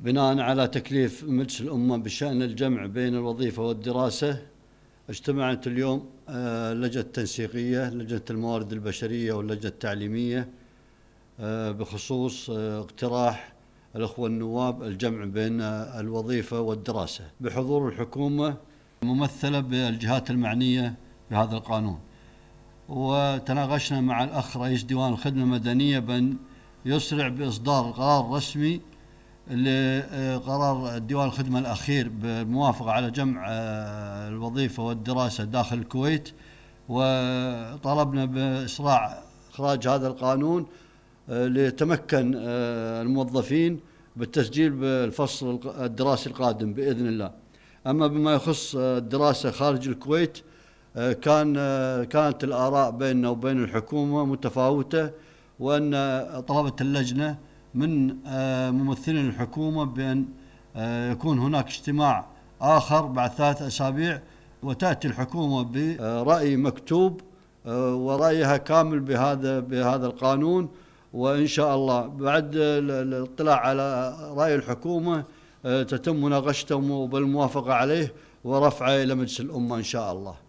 بناء على تكليف مجلس الأمة بشأن الجمع بين الوظيفة والدراسة اجتمعت اليوم آه، لجنة التنسيقيه لجنة الموارد البشرية واللجنة التعليمية آه، بخصوص آه، اقتراح الأخوة النواب الجمع بين الوظيفة والدراسة بحضور الحكومة ممثلة بالجهات المعنية بهذا القانون وتناقشنا مع الأخ رئيس ديوان الخدمة المدنية بأن يسرع بإصدار قرار رسمي لقرار ديوان الخدمة الأخير بالموافقة على جمع آه، الوظيفة والدراسة داخل الكويت وطلبنا بإسراع إخراج هذا القانون آه، ليتمكن آه، الموظفين بالتسجيل بالفصل الدراسي القادم بإذن الله أما بما يخص الدراسة خارج الكويت كان كانت الآراء بيننا وبين الحكومة متفاوتة وأن طلبت اللجنة من آه، ممثلين الحكومة بأن آه، يكون هناك اجتماع آخر بعد ثلاث أسابيع وتأتي الحكومة برأي آه، مكتوب ورأيها كامل بهذا بهذا القانون وإن شاء الله بعد الاطلاع على رأي الحكومة تتم مناقشته بالموافقة عليه ورفعه إلى مجلس الأمة إن شاء الله